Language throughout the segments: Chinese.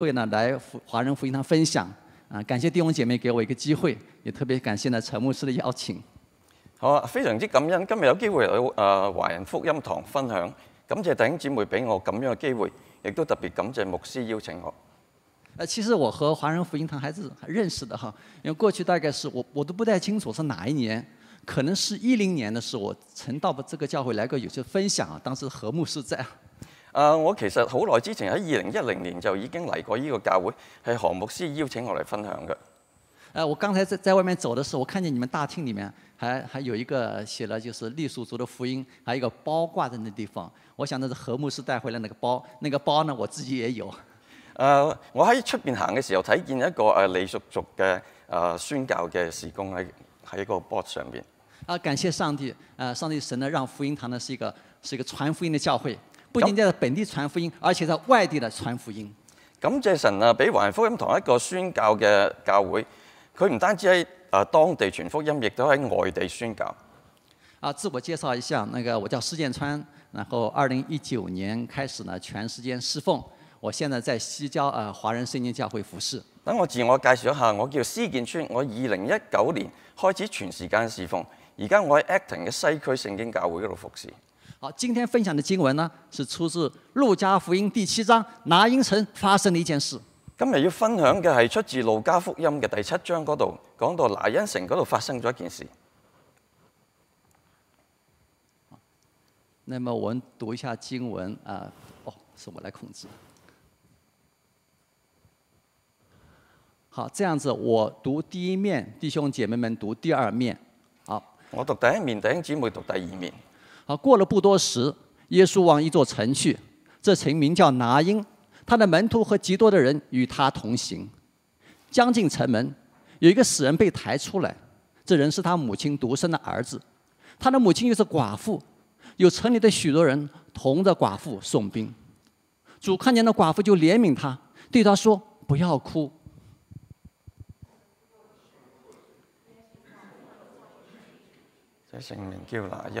会呢来华人福音堂分享啊，感谢弟兄姐妹给我一个机会，也特别感谢呢陈牧师的邀请。好，非常之感恩，今日有机会来呃华人福音堂分享，感谢弟兄姐妹俾我咁样嘅机会，亦都特别感谢牧师邀请我。呃，其实我和华人福音堂还是认识的哈，因为过去大概是我我都不太清楚是哪一年，可能是一零年的时候，我曾到不这个教会来过有些分享啊，当时何牧师在。啊！我其實好耐之前喺二零一零年就已經嚟過呢個教會，係何牧師邀請我嚟分享嘅。誒，我剛才在在外面走的時候，我看見你們大廳裡面，還還有一個寫了就是利屬族的福音，還有一個包掛在那地方。我想那是何牧師帶回來那個包，那個包呢我自己也有。誒，我喺出邊行嘅時候睇見一個誒利屬族嘅誒宣教嘅事工喺喺一個波士上面。啊，感謝上帝！啊，上帝神呢，讓福音堂呢是一個是一個傳福音的教會。不仅在本地传福音，而且在外地的传福音。感谢神啊，俾华人福音堂一个宣教嘅教会，佢唔单止喺啊当地传福音，亦都喺外地宣教。啊，自我介绍一下，那个我叫施建川，然后二零一九年开始呢全时间侍奉，我现在在西郊啊华人圣经教会服侍。等我自我介绍一下，我叫施建川，我二零一九年开始全时间侍奉，而家我喺 Acting 嘅西区圣经教会嗰度服侍。好，今天分享的经文呢，是出自路加福音第七章拿因城发生的一件事。今日要分享嘅系出自路加福音嘅第七章嗰度，讲到拿因城嗰度发生咗一件事。咁么我读下经文啊，哦，是我来控制。好，这样子，我读第一面，弟兄姐妹们读第二面。好，我读第一面，弟兄姊妹读第二面。啊，过了不多时，耶稣往一座城去，这城名叫拿因。他的门徒和极多的人与他同行。将近城门，有一个死人被抬出来，这人是他母亲独生的儿子，他的母亲又是寡妇，有城里的许多人同着寡妇送殡。主看见那寡妇，就怜悯她，对她说：“不要哭。”这城名叫拿因。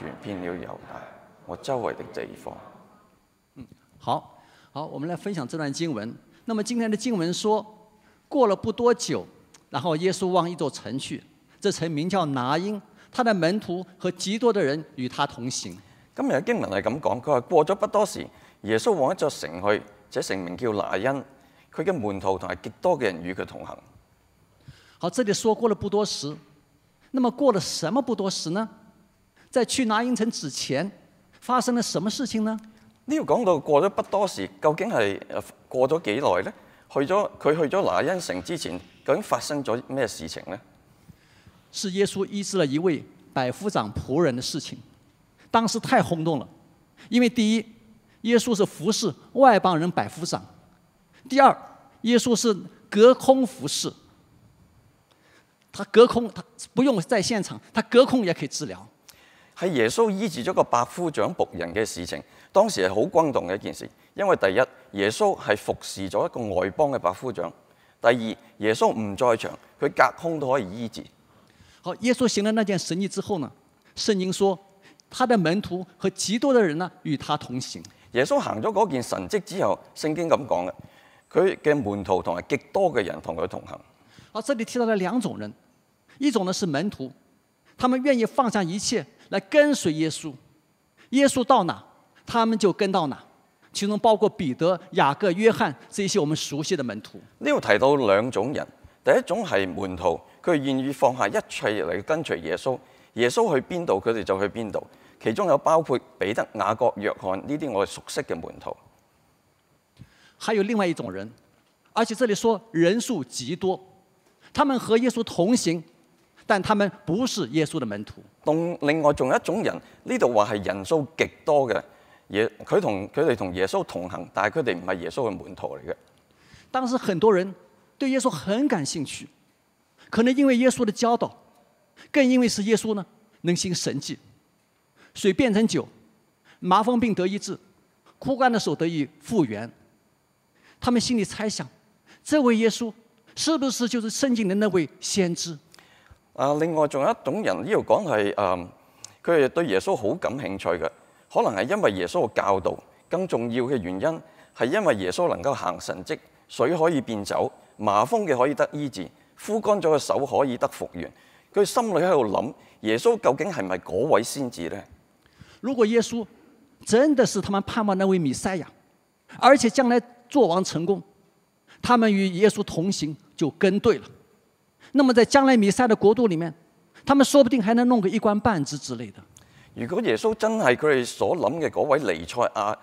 转变了犹大我周围的地方。嗯，好好，我们来分享这段经文。那么今天的经文说，过了不多久，然后耶稣往一座城去，这城名叫拿因，他的门徒和极多的人与他同行。今日嘅经文系咁讲，佢话过咗不多时，耶稣往一座城去，这城名叫拿因，佢嘅门徒同埋极多嘅人与佢同行。好，这里说过了不多时，那么过了什么不多时呢？在去拿因城之前，发生了什么事情呢？呢要讲到过咗不多时，究竟系呃过咗几耐呢？去咗佢去咗拿因城之前，究竟发生咗咩事情呢？是耶稣医治了一位百夫长仆人的事情。当时太轰动了，因为第一，耶稣是服侍外邦人百夫长；第二，耶稣是隔空服侍。他隔空，他不用在现场，他隔空也可以治疗。係耶穌醫治咗個白夫長仆人嘅事情，當時係好轟動嘅一件事，因為第一耶穌係服侍咗一個外邦嘅白夫長，第二耶穌唔在場，佢隔空都可以醫治。好，耶穌行了那件神迹之后呢？聖經說他的门徒和极多的人呢，与他同行。耶穌行咗嗰件神迹之後，聖經咁講嘅，佢嘅门徒同埋極多嘅人同佢同行。好，這裡提到了兩種人，一種呢是門徒，他們願意放下一切。来跟随耶稣，耶稣到哪，他们就跟到哪，其中包括彼得、雅各、约翰这些我们熟悉的门徒。呢度提到两种人，第一种系门徒，佢愿意放下一切嚟跟随耶稣，耶稣去边度，佢哋就去边度，其中有包括彼得、雅各、约翰呢啲我熟悉嘅门徒。还有另外一种人，而且这里说人数极多，他们和耶稣同行。但他们不是耶稣的门徒。另另外，仲有一种人，呢度话系人数极多嘅，耶佢同佢哋同耶稣同行，但佢哋唔系耶稣嘅门徒嚟嘅。当时很多人对耶稣很感兴趣，可能因为耶稣的教导，更因为是耶稣呢能行神迹，水变成酒，麻风病得医治，枯干的手得以复原。他们心里猜想，这位耶稣是不是就是圣经的那位先知？啊！另外仲有一種人呢度講係誒，佢係對耶穌好感興趣嘅，可能係因為耶穌嘅教導更重要嘅原因，係因為耶穌能夠行神蹟，水可以變酒，麻風嘅可以得醫治，枯乾咗嘅手可以得復原。佢心里喺度諗，耶穌究竟係咪嗰位先至咧？如果耶穌真的是他們盼望那位米塞亚，而且將來做王成功，他們與耶穌同行就跟對了。那么，在将来弥赛的国度里面，他们说不定还能弄个一官半职之类的。如果耶稣真系佢哋所谂嘅嗰位尼赛亚，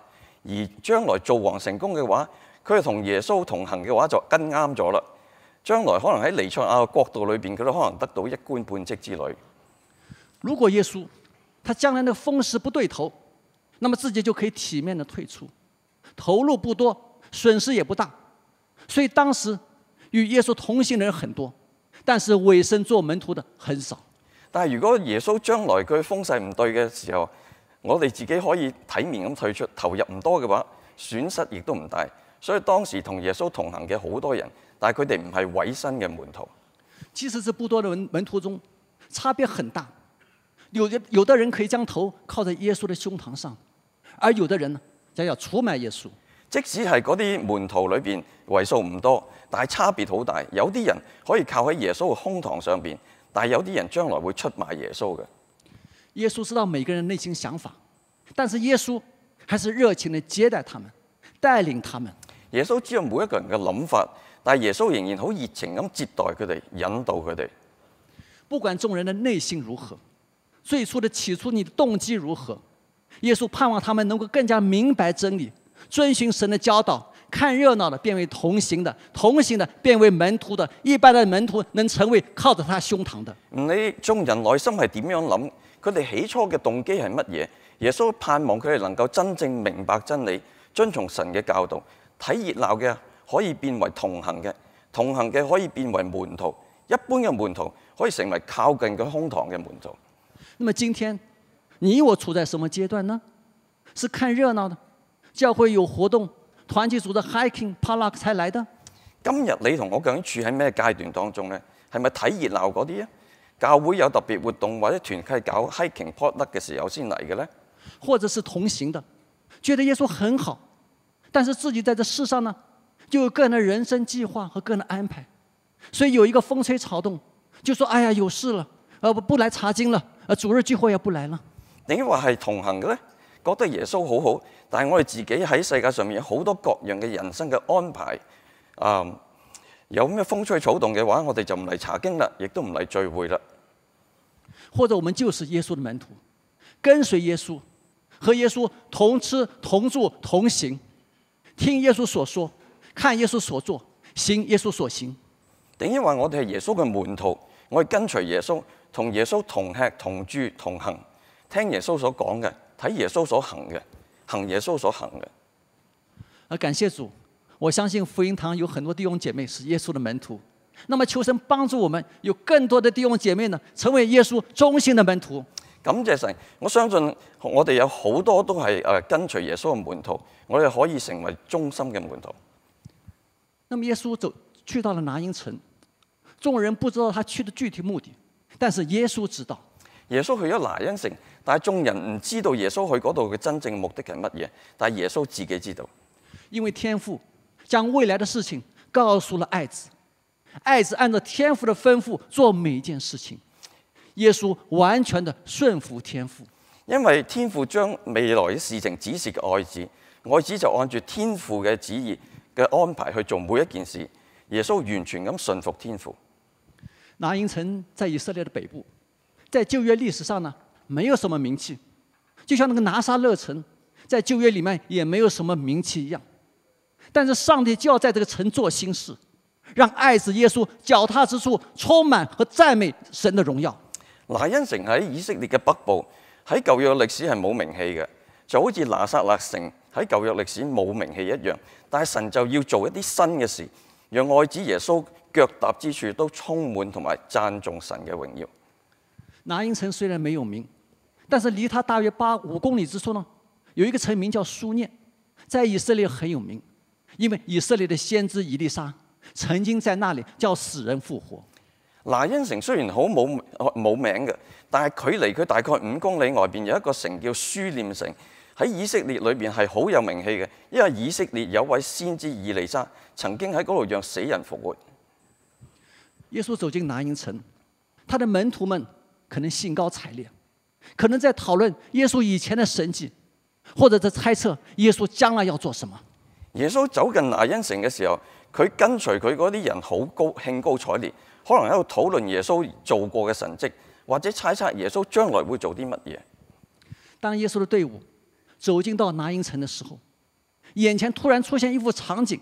而将来做王成功嘅话，佢哋同耶稣同行嘅话就跟啱咗啦。将来可能喺尼赛亚嘅国度里边，佢都可能得到一官半职之类。如果耶稣他将来那风势不对头，那么自己就可以体面地退出，投入不多，损失也不大，所以当时与耶稣同行的人很多。但是委身做门徒的很少。但系如果耶稣将来佢风势唔对嘅时候，我哋自己可以体面咁退出，投入唔多嘅话，损失亦都唔大。所以当时同耶稣同行嘅好多人，但系佢哋唔系委身嘅门徒。其实系不多的门门徒中，差别很大。有嘅有的人可以将头靠在耶稣的胸膛上，而有的人呢，就要出埋耶稣。即使係嗰啲門徒裏邊為數唔多，但係差別好大。有啲人可以靠喺耶穌嘅胸膛上邊，但係有啲人將來會出賣耶穌嘅。耶穌知道每個人內心想法，但是耶穌還是熱情地接待他們，帶領他們。耶穌知道每一個人嘅諗法，但係耶穌仍然好熱情咁接待佢哋，引導佢哋。不管眾人的內心如何，最初的起初，你的動機如何，耶穌盼望他們能夠更加明白真理。遵循神的教导，看热闹的变为同行的，同行的变为门徒的，一般的门徒能成为靠着他胸膛的。你众人内心系点样谂？佢哋起初嘅动机系乜嘢？耶稣盼望佢哋能够真正明白真理，遵从神嘅教导。睇热闹嘅可以变为同行嘅，同行嘅可以变为门徒，一般嘅门徒可以成为靠近佢胸膛嘅门徒。那么今天你我处在什么阶段呢？是看热闹的，教会有活动，团体组的 hiking、parlock 才来的。今日你同我究竟处喺咩阶段当中呢？系咪睇热闹嗰啲啊？教会有特别活动或者团契搞 hiking、parlock 嘅时候先嚟嘅咧？或者是同行的，觉得耶稣很好，但是自己在这世上呢，就有个人的人生计划和个人安排，所以有一个风吹草动，就说哎呀有事了，而不不来查经了，而主日聚会也不来了。点话系同行嘅咧？觉得耶稣好好，但系我哋自己喺世界上面有好多各样嘅人生嘅安排，啊，有咩风吹草动嘅话，我哋就唔嚟查经啦，亦都唔嚟聚会啦。或者我们就是耶稣的门徒，跟随耶稣，和耶稣同吃同住同行，听耶稣所说，看耶稣所做，行耶稣所行。定因为我哋系耶稣嘅门徒，我哋跟随耶稣，同耶稣同吃同住同行，听耶稣所讲嘅。睇耶穌所行嘅，行耶穌所行嘅。啊，感謝主！我相信福音堂有很多弟兄姐妹是耶穌的門徒。那麼求神幫助我們，有更多的弟兄姐妹呢，成為耶穌忠心的門徒。感謝神！我相信我哋有好多都係誒跟隨耶穌嘅門徒，我哋可以成為忠心嘅門徒。那麼耶穌走去到了拿因城，眾人不知道他去的具體目的，但是耶穌知道。耶稣去咗拿因城，但系众人唔知道耶稣去嗰度嘅真正目的系乜嘢。但系耶稣自己知道，因为天父将未来嘅事情告诉了爱子，爱子按照天父嘅吩咐做每一件事情。耶稣完全的顺服天父，因为天父将未来嘅事情指示爱子，爱子就按住天父嘅旨意嘅安排去做每一件事。耶稣完全咁顺服天父。拿因城在以色列的北部。在旧约历史上呢，没有什么名气，就像那个拿撒勒城，在旧约里面也没有什么名气一样。但是上帝就要在这个城做新事，让爱子耶稣脚踏之处充满和赞美神的荣耀。拿恩城喺以色列嘅北部，喺旧约历史系冇名气嘅，就好似拿撒勒城喺旧约历史冇名气一样。但系神就要做一啲新嘅事，让爱子耶稣脚踏之处都充满同埋赞颂神嘅荣耀。拿因城虽然没有名，但是离它大约八五公里之处呢，有一个城名叫苏念，在以色列很有名，因为以色列的先知以利沙曾经在那里叫死人复活。拿因城虽然好冇冇名嘅，但系距离佢大概五公里外边有一个城叫苏念城，喺以色列里边系好有名气嘅，因为以色列有位先知以利沙曾经喺嗰度让死人复活。耶稣走进拿因城，他的门徒们。可能兴高采烈，可能在讨论耶稣以前的神迹，或者在猜测耶稣将来要做什么。耶稣走进拿因城的时候，佢跟随佢嗰啲人好高兴高采烈，可能喺度讨论耶稣做过嘅神迹，或者猜测耶稣将来会做啲乜嘢。当耶稣的队伍走进到拿因城的时候，眼前突然出现一幅场景，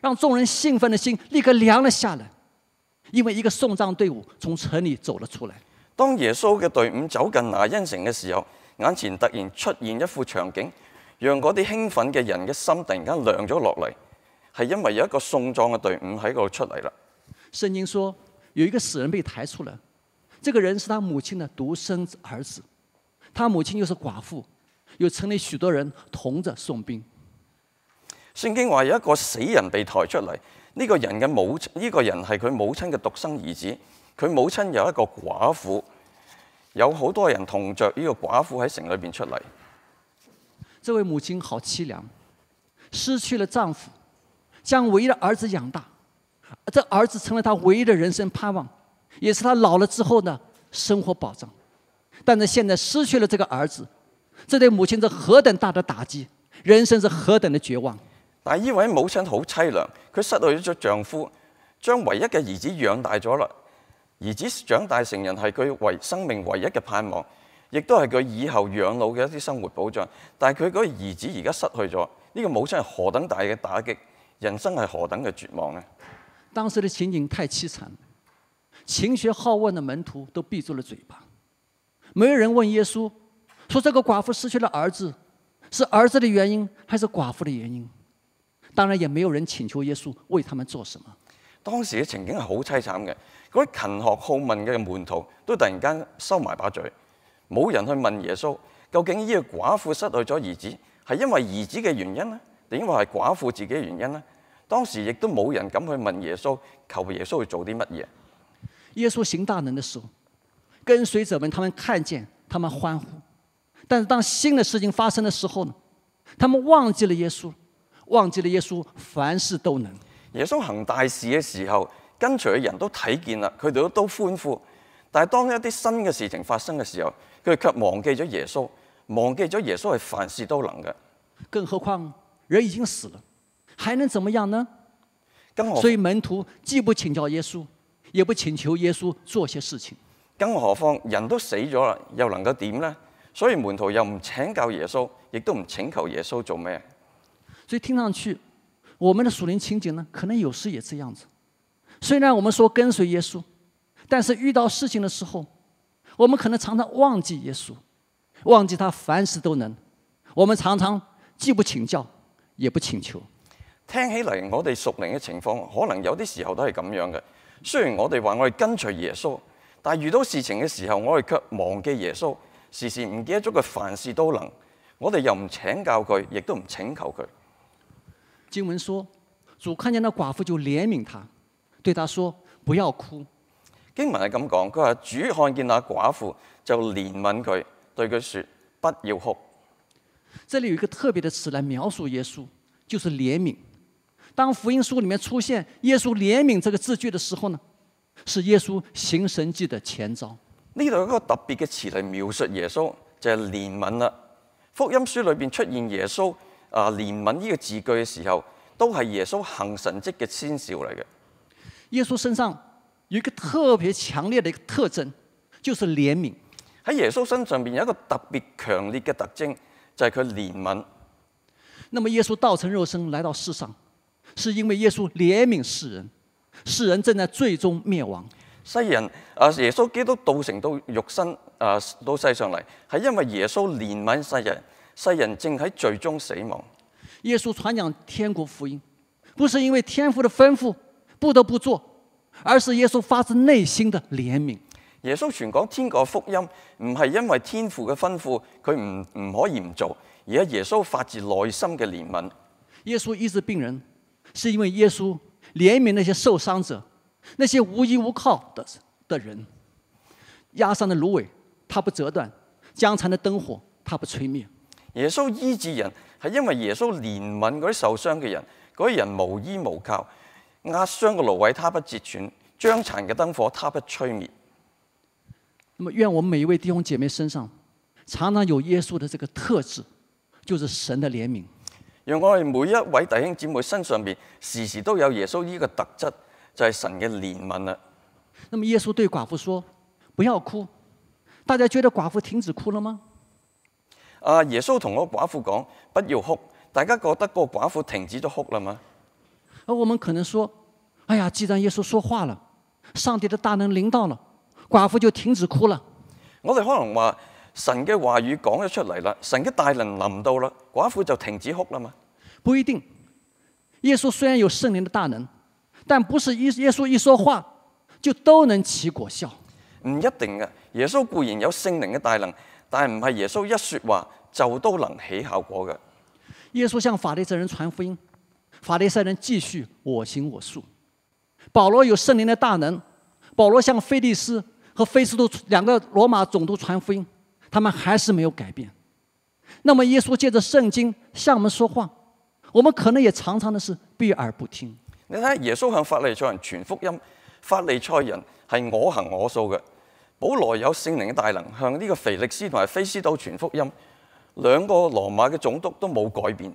让众人兴奋的心立刻凉了下来，因为一个送葬队伍从城里走了出来。当耶稣嘅队伍走近拿恩城嘅时候，眼前突然出现一幅场景，让嗰啲兴奋嘅人嘅心突然间凉咗落嚟，系因为有一个送葬嘅队伍喺度出嚟啦。圣经说，有一个死人被抬出嚟，这个人是他母亲嘅独生儿子，他母亲又是寡妇，有城里许多人同着送殡。圣经话有一个死人被抬出嚟，呢个人嘅母，呢个人系佢母亲嘅独生儿子。佢母親有一個寡婦，有好多人同着呢個寡婦喺城裏邊出嚟。這位母親好淒涼，失去了丈夫，將唯一的兒子養大，這兒子成了她唯一的人生盼望，也是她老了之後呢生活保障。但是現在失去了這個兒子，這對母親是何等大的打擊，人生是何等的絕望。但係呢位母親好凄涼，佢失去咗丈夫，將唯一嘅兒子養大咗啦。兒子長大成人係佢唯生命唯一嘅盼望，亦都係佢以後養老嘅一啲生活保障。但係佢嗰個兒子而家失去咗，呢個母親係何等大嘅打擊，人生係何等嘅絕望呢？當時的情景太凄惨，勤学好问嘅门徒都闭住了嘴巴，没有人问耶稣：，说这个寡妇失去了儿子，是儿子的原因还是寡妇的原因？当然也没有人请求耶稣为他们做什么。當時嘅情景係好凄慘嘅。嗰啲勤学好问嘅门徒都突然间收埋把嘴，冇人去问耶稣究竟呢个寡妇失去咗儿子系因为儿子嘅原因呢？定因为系寡妇自己嘅原因呢？当时亦都冇人敢去问耶稣，求耶稣去做啲乜嘢。耶稣行大能的时候，跟随者们他们看见，他们欢呼。但是当新的事情发生的时候呢，他们忘记了耶稣，忘记了耶稣凡事都能。耶稣行大事嘅时候。跟随嘅人都睇见啦，佢哋都都欢呼。但系当一啲新嘅事情发生嘅时候，佢哋却忘记咗耶稣，忘记咗耶稣系凡事都能嘅。更何况人已经死了，还能怎么样呢？所以门徒既不请教耶稣，也不请求耶稣做些事情。更何况人都死咗啦，又能够点呢？所以门徒又唔请教耶稣，亦都唔请求耶稣做咩？所以听上去，我们的属灵情景呢，可能有时也这样子。虽然我们说跟随耶稣，但是遇到事情的时候，我们可能常常忘记耶稣，忘记他凡事都能。我们常常既不请教，也不请求。听起来，我哋属灵嘅情况，可能有啲时候都系咁样嘅。虽然我哋话我哋跟随耶稣，但遇到事情嘅时候，我哋却忘记耶稣，时时唔记得咗佢凡事都能。我哋又唔请教佢，亦都唔请求佢。经文说，主看见那寡妇就怜悯他。对他说，不要哭。经文系咁讲，佢话主看见那寡妇就怜悯佢，对佢说不要哭。这里有一个特别的词来描述耶稣，就是怜悯。当福音书里面出现耶稣怜悯这个字句的时候呢，是耶稣行神迹的前兆。呢度有一个特别嘅词嚟描述耶稣，就系怜悯啦。福音书里边出现耶稣啊怜悯呢个字句嘅时候，都系耶稣行神迹嘅先兆嚟嘅。耶稣身上有一个特别强烈的一个特征，就是怜悯。喺耶稣身上边有一个特别强烈嘅特征，就系佢怜悯。那么，耶稣道成肉身来到世上，是因为耶稣怜悯世人。世人正在最终灭亡。世人啊，耶稣基督道成到肉身啊，到世上嚟，系因为耶稣怜悯世人。世人正喺最终死亡。耶稣传讲天国福音，不是因为天父的吩咐。不得不做，而是耶稣发自内心的怜悯。耶稣全讲天国福音，唔系因为天父嘅吩咐，佢唔唔可以唔做。而系耶稣发自内心嘅怜悯。耶稣医治病人，是因为耶稣怜悯那些受伤者，那些无依无靠的的人。压伤的芦苇，他不折断；江残的灯火，他不吹灭。耶稣医治人，系因为耶稣怜悯嗰啲受伤嘅人，嗰啲人无依无靠。压伤嘅芦苇，它不折断；将残嘅灯火，它不吹灭。那么愿我们每一位弟兄姐妹身上，常常有耶稣的这个特质，就是神的怜悯。让我哋每一位弟兄姊妹身上边，时时都有耶稣呢个特质，就系神嘅怜悯啦。那么耶稣对寡妇说：不要哭。大家觉得寡妇停止哭了吗？啊，耶稣同个寡妇讲：不要哭。大家觉得个寡妇停止咗哭了吗？而我们可能说：，哎呀，既然耶稣说话了，上帝的大能临到了，寡妇就停止哭了。我哋可能话神嘅话语讲咗出嚟啦，神嘅大能临到啦，寡妇就停止哭啦嘛？不一定。耶稣虽然有圣灵的大能，但不是一耶稣一说话就都能起果效。唔一定嘅，耶稣固然有圣灵嘅大能，但系唔系耶稣一说话就都能起效果嘅。耶稣向法利赛人传福音。法利赛人继续我行我素，保罗有圣灵的大能，保罗向菲利斯和菲斯都两个罗马总督传福音，他们还是没有改变。那么耶稣借着圣经向我们说话，我们可能也常常的是避而不听。你睇耶稣向法利赛人传福音，法利赛人系我行我素嘅，保罗有圣灵嘅大能向呢个腓力斯同埋菲斯都传福音，两个罗马嘅总督都冇改变。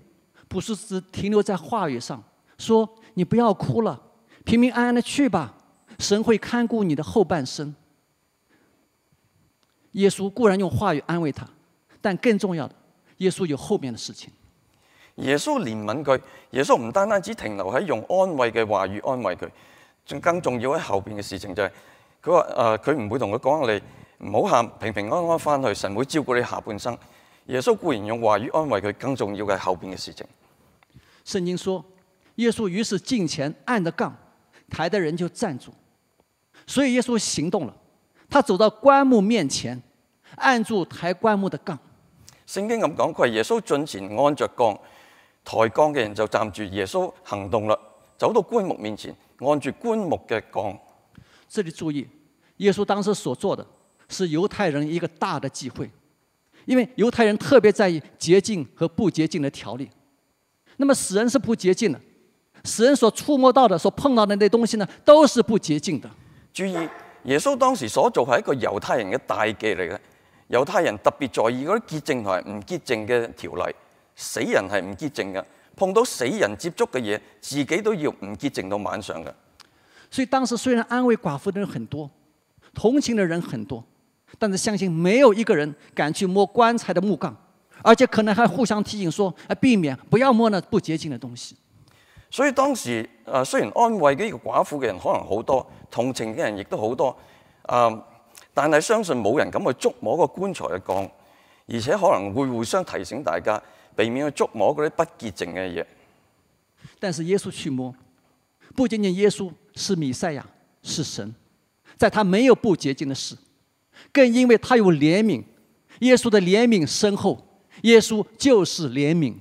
不是只停留在话语上，说你不要哭了，平平安安的去吧，神会看顾你的后半生。耶稣固然用话语安慰他，但更重要的，耶稣有后面的事情。耶稣怜悯佢，耶稣唔单单只停留喺用安慰嘅话语安慰佢，仲更重要喺后边嘅事情就系，佢话诶佢唔会同佢讲你唔好喊，平平安安翻去，神会照顾你下半生。耶稣固然用话语安慰佢，更重要嘅系后边嘅事情。圣经说，耶稣于是进前按着杠，抬的人就站住。所以耶稣行动了，他走到棺木面前，按住抬棺木的杠。圣经咁讲，佢系耶稣进前按着杠，抬杠嘅人就站住。耶稣行动了，走到棺木面前，按住棺木嘅杠。这里注意，耶稣当时所做的，是犹太人一个大的忌讳，因为犹太人特别在意洁净和不洁净的条例。那么死人是不洁净的，死人所触摸到的、所碰到的那东西呢，都是不洁净的。注意，耶稣当时所做系一个犹太人嘅大忌嚟嘅，犹太人特别在意嗰啲洁净同埋唔洁净嘅条例。死人系唔洁净嘅，碰到死人接触嘅嘢，自己都要唔洁净到晚上嘅。所以当时虽然安慰寡妇的人很多，同情的人很多，但是相信没有一个人敢去摸棺材的木杠。而且可能還互相提醒，說避免不要摸那不潔淨的東西。所以當時啊，雖然安慰呢個寡婦嘅人可能好多，同情嘅人亦都好多，啊，但係相信冇人敢去触摸個棺材嘅鋼，而且可能會互相提醒大家避免去触摸嗰啲不潔淨嘅嘢。但是耶穌去摸，不仅仅耶穌是米赛亞，是神，在他沒有不潔淨的事，更因為他有怜悯，耶穌的怜悯深厚。耶稣就是怜悯，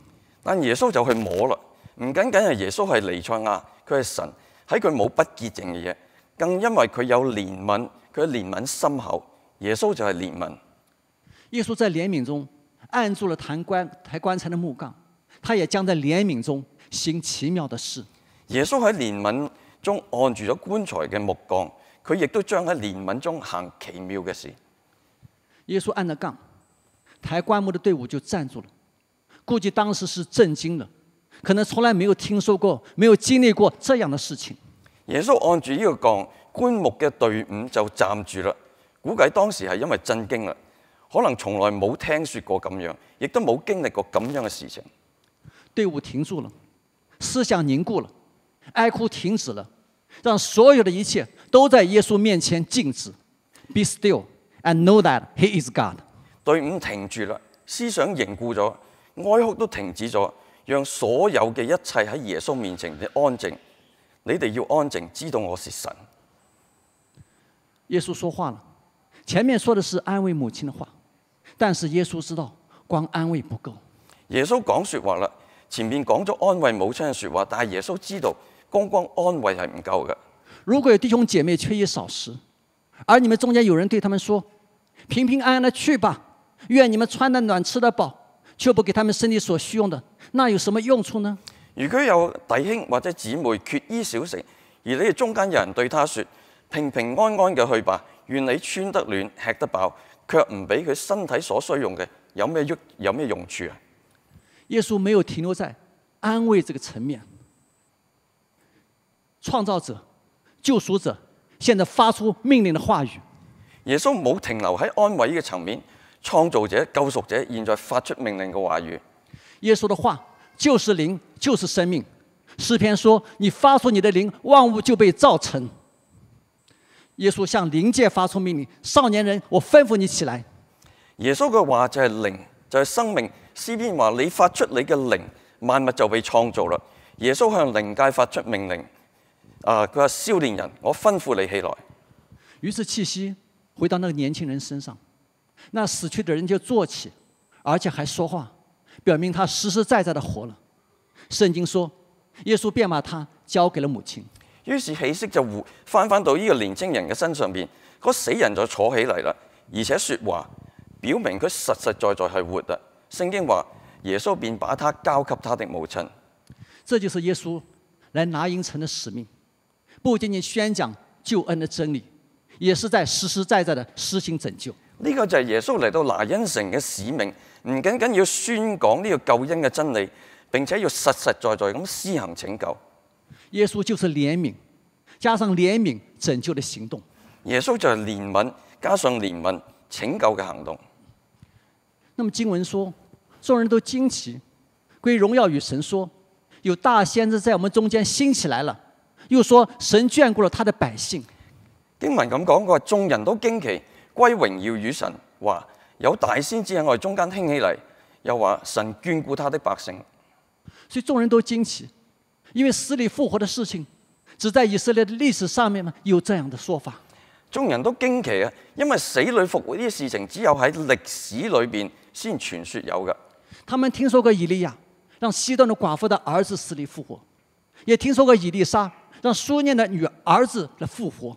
但耶稣就去摸啦，唔仅仅系耶稣系尼赛亚，佢系神，喺佢冇不洁净嘅嘢，更因为佢有怜悯，佢怜悯深厚，耶稣就系怜悯。耶稣在怜悯中按住了抬棺抬棺材的木杠，他也将在怜悯中行奇妙的事。耶稣喺怜悯中按住咗棺材嘅木杠，佢亦都将喺怜悯中行奇妙嘅事。耶稣按咗杠。抬棺木的队伍就站住了，估计当时是震惊了，可能从来没有听说过，没有经历过这样的事情。耶稣按住呢个杠，棺木嘅队伍就站住啦。估计当时系因为震惊啦，可能从来冇听说过咁样，亦都冇经历过咁样嘅事情。队伍停住了，思想凝固了，哀哭停止了，让所有的一切都在耶稣面前静止。Be still and know that He is God. 队伍停住啦，思想凝固咗，哀哭都停止咗，让所有嘅一切喺耶稣面前嘅安静。你哋要安静，知道我是神。耶稣说话了，前面说的是安慰母亲的话，但是耶稣知道光安慰不够。耶稣讲说话啦，前面讲咗安慰母亲嘅说话，但系耶稣知道光光安慰系唔够嘅。如果有弟兄姐妹缺衣少食，而你们中间有人对他们说：平平安安的去吧。愿你们穿得暖，吃得饱，却不给他们身体所需用的，那有什么用处呢？如果有弟兄或者姊妹缺衣少食，而你哋中间有人对他说：“平平安安嘅去吧，愿你穿得暖，吃得饱，却唔俾佢身体所需用嘅，有咩用？有咩用处啊？”耶稣没有停留在安慰这个层面，创造者、救赎者现在发出命令的话语。耶稣冇停留喺安慰嘅层面。创造者、救赎者，现在发出命令嘅话语。耶稣的话就是灵，就是生命。诗篇说：你发出你的灵，万物就被造成。耶稣向灵界发出命令：少年人，我吩咐你起来。耶稣嘅话就系灵，就系生命。诗篇话：你发出你嘅灵，万物就被创造啦。耶稣向灵界发出命令：啊，佢话少年人，我吩咐你起来。于是气息回到那个年轻人身上。那死去的人就坐起，而且还说话，表明他实实在在的活了。圣经说，耶稣便把他交给了母亲。于是喜息就活，翻翻到呢个年轻人嘅身上边，个死人就坐起嚟啦，而且说话，表明佢实实在在系活的。圣经话，耶稣便把他交给他的母亲。这就是耶稣来拿因城的使命，不仅仅宣讲救恩的真理，也是在实实在在的施行拯救。呢个就系耶稣嚟到拿因城嘅使命，唔仅仅要宣讲呢个救恩嘅真理，并且要实实在在咁施行拯救。耶稣就是怜悯，加上怜悯拯救嘅行动。耶稣就系怜悯，加上怜悯拯救嘅行动。那么经文说，众人都惊奇，归荣耀与神，说有大先知在我们中间兴起来了。又说神眷顾了他的百姓。经文咁讲过，众人都惊奇。归荣耀与神，话有大先知喺中间兴起嚟，又话神眷顾他的百姓。所以众人都惊奇，因为死里复活的事情，只在以色列的历史上面有这样的说法。众人都惊奇啊，因为死里复活呢啲事情，只有喺历史里边先传说有嘅。他们听说过以利亚让西顿的寡妇的儿子死里复活，也听说过以利沙让苏念的女儿子来复活。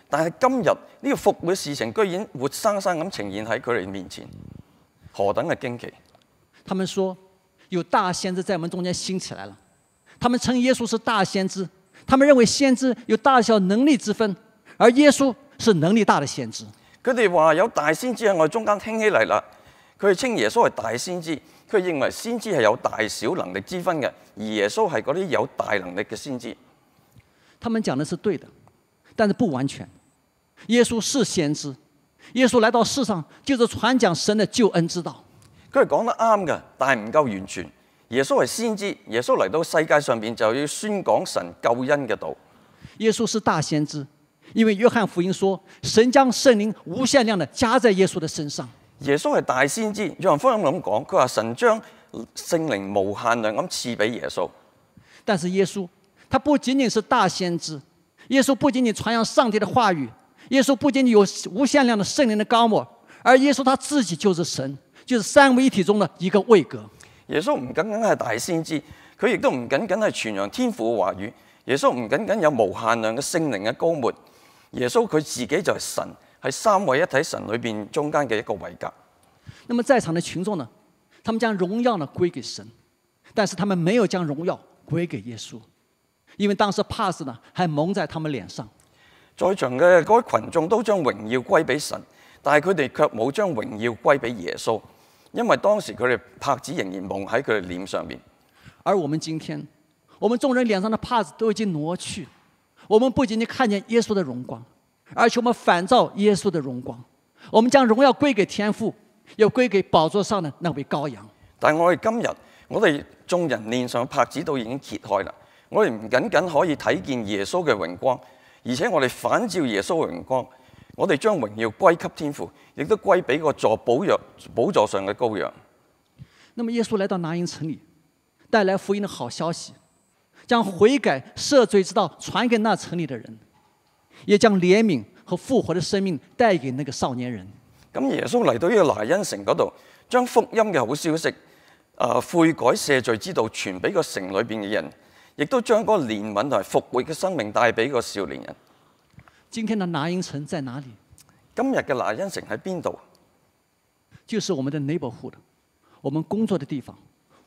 但係今日呢個復活事情居然活生生咁呈現喺佢哋面前，何等嘅驚奇！他们說有大先知在们中間興起來了，他们稱耶穌是大先知，他们認為先知有大小能力之分，而耶穌是能力大的先知。佢哋話有大先知喺我哋中間兴起嚟啦，佢哋稱耶穌係大先知，佢認為先知係有大小能力之分嘅，而耶穌係嗰啲有大能力嘅先知。他们講的是對的，但是不完全。耶稣是先知，耶稣来到世上就是传讲神的救恩之道。佢系讲得啱嘅，但系唔够完全。耶稣系先知，耶稣嚟到世界上边就要宣讲神救恩嘅道。耶稣是大先知，因为约翰福音说神将圣灵无限量地加在耶稣的身上。耶稣系大先知，约翰福音咁讲，佢话神将圣灵无限量咁赐俾耶稣。但是耶稣，他不仅仅是大先知，耶稣不仅仅传扬上帝的话语。耶稣不仅仅有无限量的圣灵的高莫，而耶稣他自己就是神，就是三位一体中的一个位格。耶稣，我仅仅刚大先知，他亦都唔仅仅系传扬天父话语。耶稣唔仅仅有无限量嘅圣灵嘅高莫，耶稣佢自己就系神，系三位一体神里边中间嘅一个位格。那么在场的群众呢，他们将荣耀呢归给神，但是他们没有将荣耀归给耶稣，因为当时帕斯呢还蒙在他们脸上。在场嘅嗰啲群众都将荣耀归俾神，但系佢哋却冇将荣耀归俾耶稣，因为当时佢哋帕子仍然蒙喺佢哋脸上面。而我们今天，我们众人脸上的帕子都已经挪去，我们不仅仅看见耶稣的荣光，而且我们反照耶稣的荣光，我们将荣耀归给天父，又归给宝座上的那位羔羊。但我哋今日，我哋众人脸上帕子都已经揭开啦，我哋唔仅仅可以睇见耶稣嘅荣光。而且我哋反照耶嘅荣光，我哋将荣耀归给天父，亦都归俾个助保約、宝助上嘅羔羊。那么耶稣来到拿因城里，带来福音的好消息，将悔改赦罪之道传给那城里的人，也将怜悯和复活的生命带给那个少年人。咁耶稣嚟到呢个拿因城嗰度，将福音嘅好消息，誒悔改赦罪之道传俾个城里边嘅人。亦都將嗰個憐憫同埋復活嘅生命帶俾個少年人。今天的拿因城在哪里？今日嘅拿因城喺邊度？就是我们的 neighborhood，我们工作嘅地方，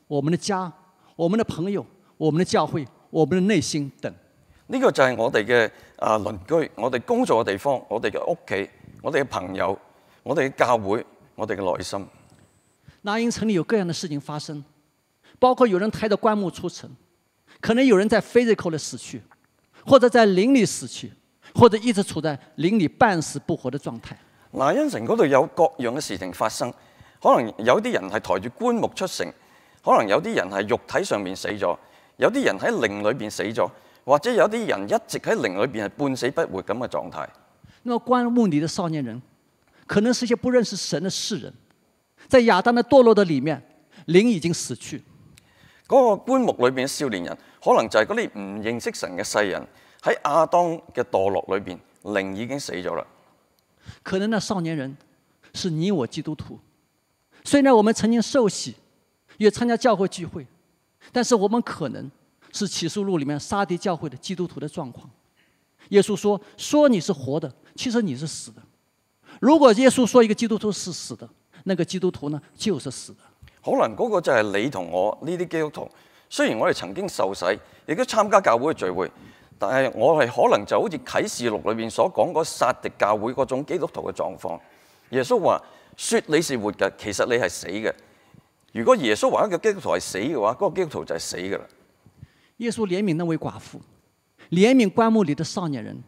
我们的家，我们的朋友，我们的教會，我们的內心等。呢個就係我哋嘅啊鄰居，我哋工作嘅地方，我哋嘅屋企，我哋嘅朋友，我哋嘅教會，我哋嘅內心。拿因城里有各樣的事情發生，包括有人抬着棺木出城。可能有人在 p h y s 非 l 里死去，或者在林里死去，或者一直处在林里半死不活的状态。那恩城嗰度有各样嘅事情发生，可能有啲人系抬住棺木出城，可能有啲人系肉体上面死咗，有啲人喺灵里边死咗，或者有啲人一直喺灵里边系半死不活咁嘅状态。那么棺木里的少年人，可能是一些不认识神的世人，在亚当的堕落的里面，灵已经死去。嗰個棺木裏邊少年人，可能就係嗰啲唔認識神嘅世人，喺亞當嘅墮落裏邊，靈已經死咗啦。可能那少年人是你我基督徒，雖然我们曾經受洗，也參加教會聚會，但是我们可能是《起示录里面沙敵教會的基督徒的狀況。耶穌說：，说你是活的，其實你是死的。如果耶穌說一個基督徒是死的，那個基督徒呢，就是死的。可能嗰個就係你同我呢啲基督徒，雖然我哋曾經受洗，亦都參加教會嘅聚會，但係我係可能就好似啟示錄裏面所講嗰殺敵教會嗰種基督徒嘅狀況。耶穌話：，説你是活嘅，其實你係死嘅。如果耶穌話一個基督徒係死嘅話，嗰個基督徒就係死嘅啦。耶穌憐憫那位寡婦，憐憫棺木裏的少年人，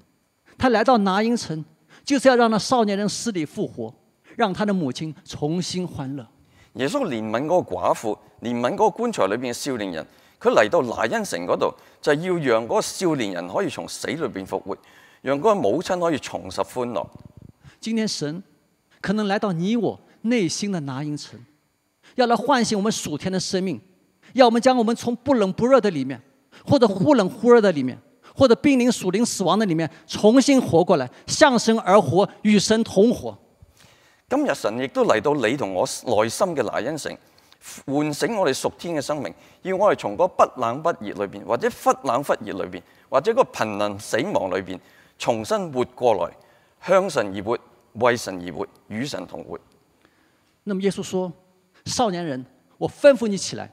他來到拿因城，就是要讓那少年人死里復活，讓他的母親重新歡樂。耶稣怜悯嗰个寡妇，怜悯嗰个棺材里面嘅少年人，佢嚟到拿因城嗰度，就要让嗰个少年人可以从死里边复活，让嗰个母亲可以重拾欢乐。今天神可能来到你我内心的拿因城，要来唤醒我们屬天的生命，要我们将我们从不冷不热的里面，或者忽冷忽热的里面，或者濒临屬临死亡的里面，重新活过来，向神而活，与神同活。今日神亦都嚟到你同我内心嘅那恩城，唤醒我哋属天嘅生命，要我哋从嗰不冷不热里边，或者忽冷忽热里边，或者个贫能死亡里边，重新活过来，向神而活，为神而活，与神同活。那么耶稣说：少年人，我吩咐你起来。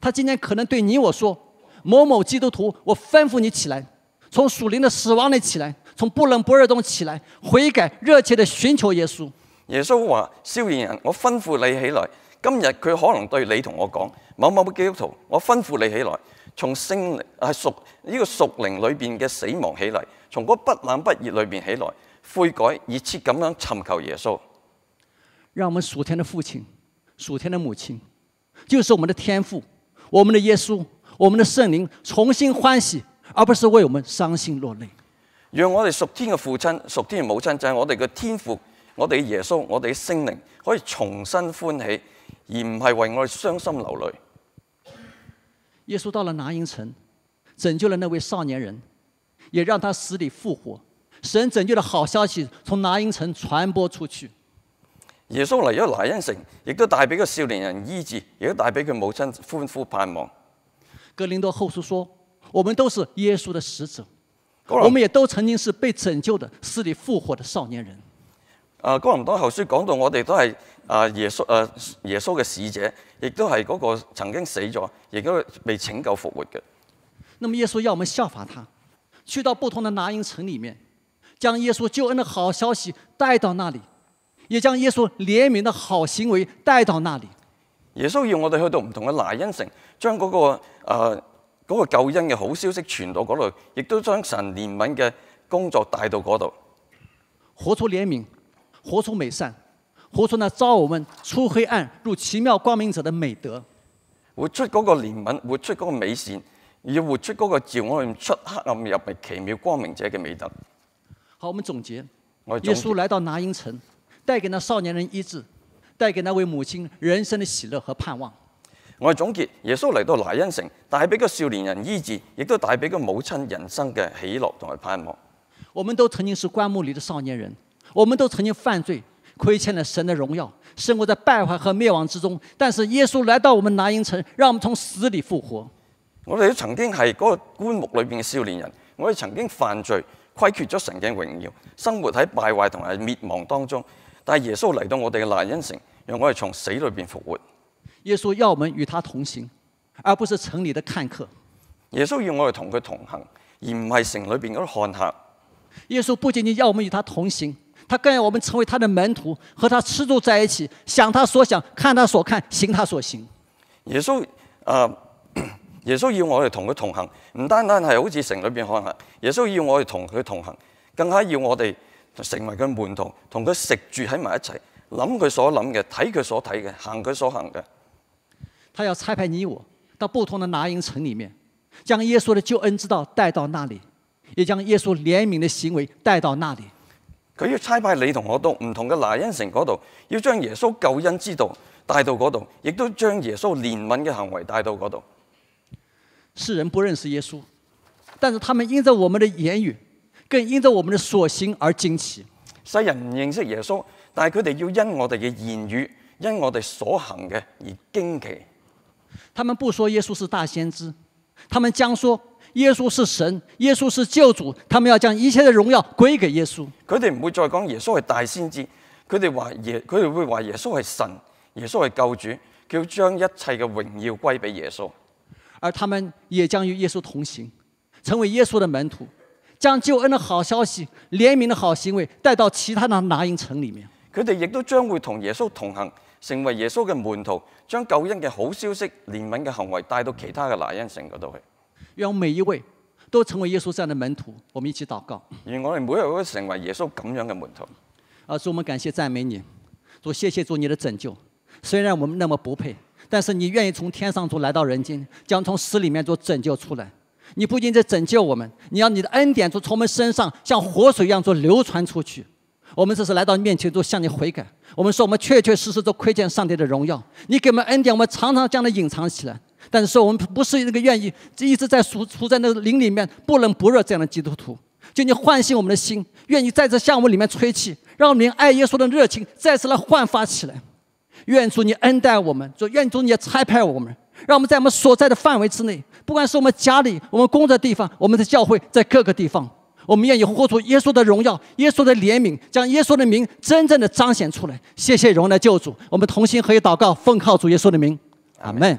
他今天可能对你我说：某某基督徒，我吩咐你起来，从属灵的死亡里起来，从不冷不热中起来，悔改热切地寻求耶稣。耶稣话：，少年人，我吩咐你起来。今日佢可能对你同我讲，某某基督徒，我吩咐你起来，从圣灵系属呢个属灵里边嘅死亡起來，从嗰不冷不热里边起来，悔改热切咁样寻求耶稣。让我们屬天的父亲、屬天的母亲，就是我们的天父、我们的耶稣、我们的圣灵，重新欢喜，而不是为我们伤心落泪。让我哋属天嘅父亲、属天嘅母亲，就系我哋嘅天父。我哋耶稣，我哋嘅心灵可以重新欢喜，而唔系为我哋伤心流泪。耶稣到了拿因城，拯救了那位少年人，也让他死里复活。神拯救的好消息从拿因城传播出去。耶稣嚟咗拿因城，亦都带俾个少年人医治，亦都带俾佢母亲欢呼盼望。格林多后书说：，我们都是耶稣的使者，我们也都曾经是被拯救的死里复活的少年人。啊，《哥林多后书》讲到，我哋都系啊，耶穌啊，耶穌嘅使者，亦都係嗰個曾經死咗，亦都被拯救復活嘅。那麼，耶穌要我們效法他，去到不同的拿因城里面，將耶穌救恩的好消息帶到那裡，也將耶穌憐悯的好行為帶到那裡。耶穌要我哋去到唔同嘅拿因城，將嗰個啊嗰個救恩嘅好消息傳到嗰度，亦都將神憐悯嘅工作帶到嗰度，活出憐悯。活出美善，活出那招我们出黑暗入奇妙光明者的美德。活出嗰个怜悯，活出嗰个美善，要活出嗰个召我们出黑暗入美奇妙光明者嘅美德。好，我们总结。耶稣来到拿因城，带给那少年人医治，带给那位母亲人生的喜乐和盼望。我总结，耶稣嚟到拿因城，带俾个少年人医治，亦都带俾个母亲人生嘅喜乐同埋盼望。我们都曾经是棺木里的少年人。我们都曾经犯罪，亏欠了神的荣耀，生活在败坏和灭亡之中。但是耶稣来到我们拿因城，让我们从死里复活。我哋都曾经系嗰个棺木里边嘅少年人，我哋曾经犯罪，亏缺咗神嘅荣耀，生活喺败坏同埋灭亡当中。但系耶稣嚟到我哋嘅拿因城，让我哋从死里边复活。耶稣要我们与他同行，而不是城里的看客。耶稣要我哋同佢同行，而唔系城里边嗰啲看客。耶稣不仅仅要我们与他同行。他更要我们成为他的门徒，和他吃住在一起，想他所想，看他所看，行他所行。耶稣，呃，耶稣要我哋同佢同行，唔单单系好似城里边看啦。耶稣要我哋同佢同行，更加要我哋成为佢门徒，同佢食住喺埋一齐，谂佢所谂嘅，睇佢所睇嘅，行佢所行嘅。他要差派你我到不同的拿因城里面，将耶稣的救恩之道带到那里，也将耶稣怜悯的行为带到那里。佢要差派你同我到唔同嘅拿因城嗰度，要将耶稣救恩之道带到嗰度，亦都将耶稣怜悯嘅行为带到嗰度。世人不认识耶稣，但是他们因着我们的言语，更因着我们的所行而惊奇。世人唔认识耶稣，但系佢哋要因我哋嘅言语，因我哋所行嘅而惊奇。他们不说耶稣是大先知，他们将说。耶稣是神，耶稣是救主。他们要将一切的荣耀归给耶稣。佢哋唔会再讲耶稣系大先知，佢哋话耶，佢哋会话耶稣系神，耶稣系救主，叫将一切嘅荣耀归俾耶稣。而他们也将与耶稣同行，成为耶稣的门徒，将救恩的好消息、怜悯的好行为带到其他的拿因城里面。佢哋亦都将会同耶稣同行，成为耶稣嘅门徒，将救恩嘅好消息、怜悯嘅行为带到其他嘅拿因城嗰度去。愿我们每一位都成为耶稣这样的门徒。我们一起祷告。愿我哋每一位都成为耶稣咁样嘅门徒。啊，主，我们感谢赞美你。主，谢谢主你的拯救。虽然我们那么不配，但是你愿意从天上主来到人间，将从死里面做拯救出来。你不仅在拯救我们，你要你的恩典就从我们身上像活水一样做流传出去。我们这是来到面前都向你悔改。我们说我们确确实实都亏欠上帝的荣耀。你给我们恩典，我们常常将它隐藏起来。但是我们不是那个愿意一直在处处在那林里面不冷不热这样的基督徒。就你唤醒我们的心，愿意在这项目里面吹气，让我们爱耶稣的热情再次来焕发起来。愿主你恩待我们，就愿主你差派我们，让我们在我们所在的范围之内，不管是我们家里、我们工作的地方、我们的教会在各个地方，我们愿意活出耶稣的荣耀、耶稣的怜悯，将耶稣的名真正的彰显出来。谢谢荣来的救主，我们同心合一祷告，奉靠主耶稣的名，阿门。